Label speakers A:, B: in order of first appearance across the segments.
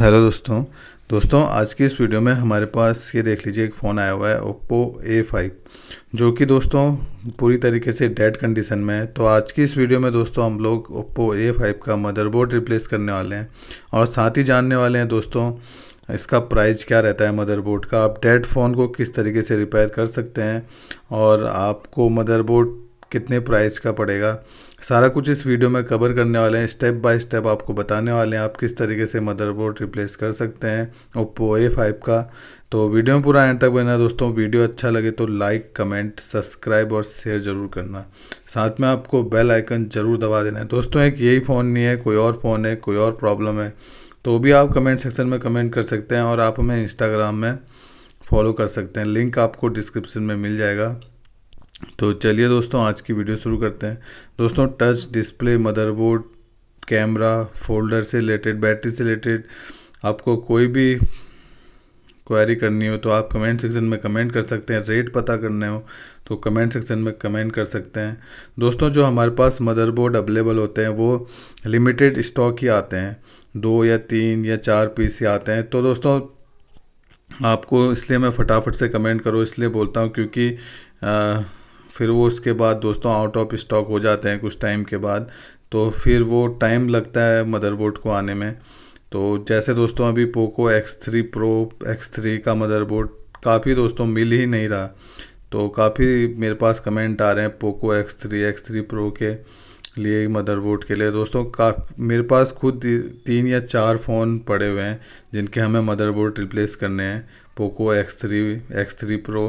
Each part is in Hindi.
A: हेलो दोस्तों दोस्तों आज की इस वीडियो में हमारे पास ये देख लीजिए एक फ़ोन आया हुआ है ओप्पो ए फाइव जो कि दोस्तों पूरी तरीके से डेड कंडीशन में है तो आज की इस वीडियो में दोस्तों हम लोग ओप्पो ए फाइव का मदरबोर्ड रिप्लेस करने वाले हैं और साथ ही जानने वाले हैं दोस्तों इसका प्राइस क्या रहता है मदरबोर्ड का आप डेड फ़ोन को किस तरीके से रिपेयर कर सकते हैं और आपको मदरबोर्ड कितने प्राइस का पड़ेगा सारा कुछ इस वीडियो में कवर करने वाले हैं स्टेप बाय स्टेप आपको बताने वाले हैं आप किस तरीके से मदरबोर्ड रिप्लेस कर सकते हैं ओप्पो ए फाइव का तो वीडियो में पूरा एंड तक बना दोस्तों वीडियो अच्छा लगे तो लाइक कमेंट सब्सक्राइब और शेयर ज़रूर करना साथ में आपको बेल आइकन ज़रूर दबा देना है दोस्तों एक यही फ़ोन नहीं है कोई और फ़ोन है कोई और प्रॉब्लम है तो भी आप कमेंट सेक्शन में कमेंट कर सकते हैं और आप हमें इंस्टाग्राम में फॉलो कर सकते हैं लिंक आपको डिस्क्रिप्शन में मिल जाएगा तो चलिए दोस्तों आज की वीडियो शुरू करते हैं दोस्तों touch display motherboard camera folder से रिलेटेड बैटरी से रिलेटेड आपको कोई भी क्वारी करनी हो तो आप कमेंट सेक्शन में कमेंट कर सकते हैं रेट पता करने हो तो कमेंट सेक्शन में कमेंट कर सकते हैं दोस्तों जो हमारे पास मदरबोर्ड अवेलेबल होते हैं वो लिमिटेड स्टॉक ही आते हैं दो या तीन या चार पीस ही आते हैं तो दोस्तों आपको इसलिए मैं फटाफट से कमेंट करो इसलिए बोलता हूँ क्योंकि आ, फिर वो उसके बाद दोस्तों आउट ऑफ स्टॉक हो जाते हैं कुछ टाइम के बाद तो फिर वो टाइम लगता है मदरबोर्ड को आने में तो जैसे दोस्तों अभी Poco X three pro X three का मदरबोर्ड काफ़ी दोस्तों मिल ही नहीं रहा तो काफ़ी मेरे पास कमेंट आ रहे हैं Poco X three X three pro के लिए मदरबोर्ड के लिए दोस्तों का मेरे पास खुद तीन या चार फ़ोन पड़े हुए हैं जिनके हमें मदरबोर्ड रिप्लेस करने हैं Poco X three X three pro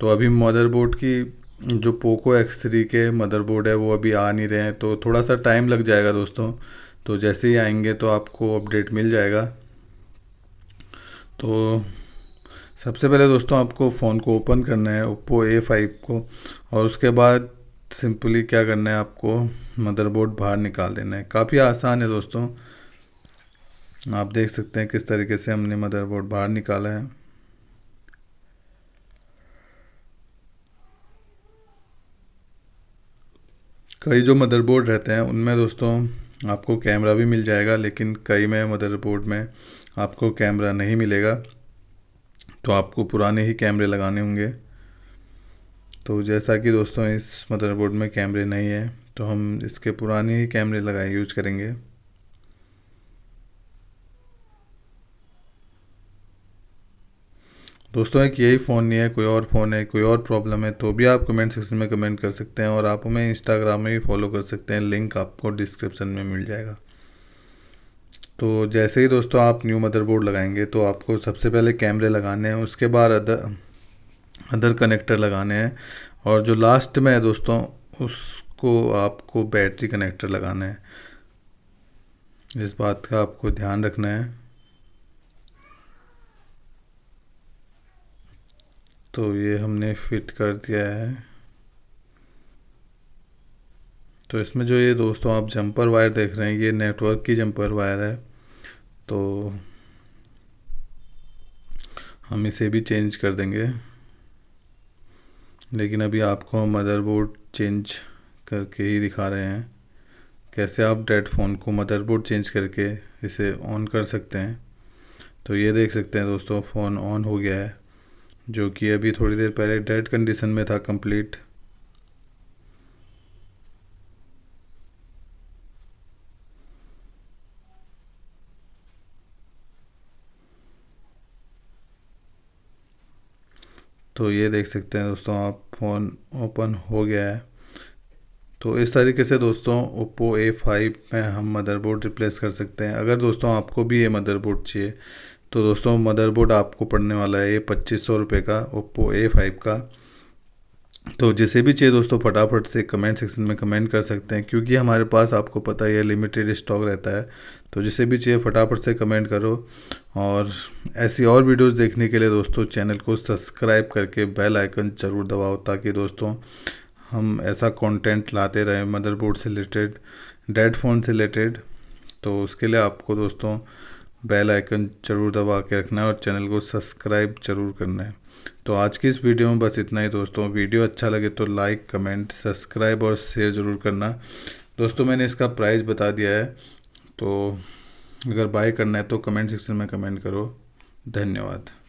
A: तो अभी मदरबोर्ड की जो पोको एक्स थ्री के मदरबोर्ड है वो अभी आ नहीं रहे हैं तो थोड़ा सा टाइम लग जाएगा दोस्तों तो जैसे ही आएंगे तो आपको अपडेट मिल जाएगा तो सबसे पहले दोस्तों आपको फ़ोन को ओपन करना है ओप्पो ए फाइव को और उसके बाद सिंपली क्या करना है आपको मदरबोर्ड बाहर निकाल देना है काफ़ी आसान है दोस्तों आप देख सकते हैं किस तरीके से हमने मदरबोर्ड बाहर निकाला है कई जो मदरबोर्ड रहते हैं उनमें दोस्तों आपको कैमरा भी मिल जाएगा लेकिन कई में मदरबोर्ड में आपको कैमरा नहीं मिलेगा तो आपको पुराने ही कैमरे लगाने होंगे तो जैसा कि दोस्तों इस मदरबोर्ड में कैमरे नहीं है तो हम इसके पुराने ही कैमरे लगाए यूज करेंगे दोस्तों एक यही फ़ोन नहीं है कोई और फ़ोन है कोई और प्रॉब्लम है तो भी आप कमेंट सेक्शन में कमेंट कर सकते हैं और आप हमें इंस्टाग्राम में भी फॉलो कर सकते हैं लिंक आपको डिस्क्रिप्शन में मिल जाएगा तो जैसे ही दोस्तों आप न्यू मदरबोर्ड लगाएंगे तो आपको सबसे पहले कैमरे लगाने हैं उसके बाद अदर अदर कनेक्टर लगाने हैं और जो लास्ट में है दोस्तों उसको आपको बैटरी कनेक्टर लगाना है इस बात का आपको ध्यान रखना है तो ये हमने फिट कर दिया है तो इसमें जो ये दोस्तों आप जंपर वायर देख रहे हैं ये नेटवर्क की जंपर वायर है तो हम इसे भी चेंज कर देंगे लेकिन अभी आपको हम मदरबोर्ड चेंज करके ही दिखा रहे हैं कैसे आप डेड फ़ोन को मदरबोर्ड चेंज करके इसे ऑन कर सकते हैं तो ये देख सकते हैं दोस्तों फ़ोन ऑन हो गया है जो कि अभी थोड़ी देर पहले डेड कंडीशन में था कंप्लीट तो ये देख सकते हैं दोस्तों आप फ़ोन ओपन हो गया है तो इस तरीके से दोस्तों ओप्पो ए फाइव में हम मदरबोर्ड रिप्लेस कर सकते हैं अगर दोस्तों आपको भी ये मदरबोर्ड चाहिए तो दोस्तों मदरबोर्ड आपको पड़ने वाला है ये पच्चीस सौ रुपये का ओप्पो ए फाइव का तो जिसे भी चाहिए दोस्तों फटाफट से कमेंट सेक्शन में कमेंट कर सकते हैं क्योंकि हमारे पास आपको पता ही है लिमिटेड स्टॉक रहता है तो जिसे भी चाहिए फटाफट से कमेंट करो और ऐसी और वीडियोस देखने के लिए दोस्तों चैनल को सब्सक्राइब करके बेल आइकन ज़रूर दबाओ ताकि दोस्तों हम ऐसा कंटेंट लाते रहें मदरबोर्ड से रिलेटेड डेड फ़ोन से रिलेटेड तो उसके लिए आपको दोस्तों बेल आइकन जरूर दबा के रखना है और चैनल को सब्सक्राइब जरूर करना है तो आज की इस वीडियो में बस इतना ही दोस्तों वीडियो अच्छा लगे तो लाइक कमेंट सब्सक्राइब और शेयर ज़रूर करना दोस्तों मैंने इसका प्राइस बता दिया है तो अगर बाय करना है तो कमेंट सेक्शन में कमेंट करो धन्यवाद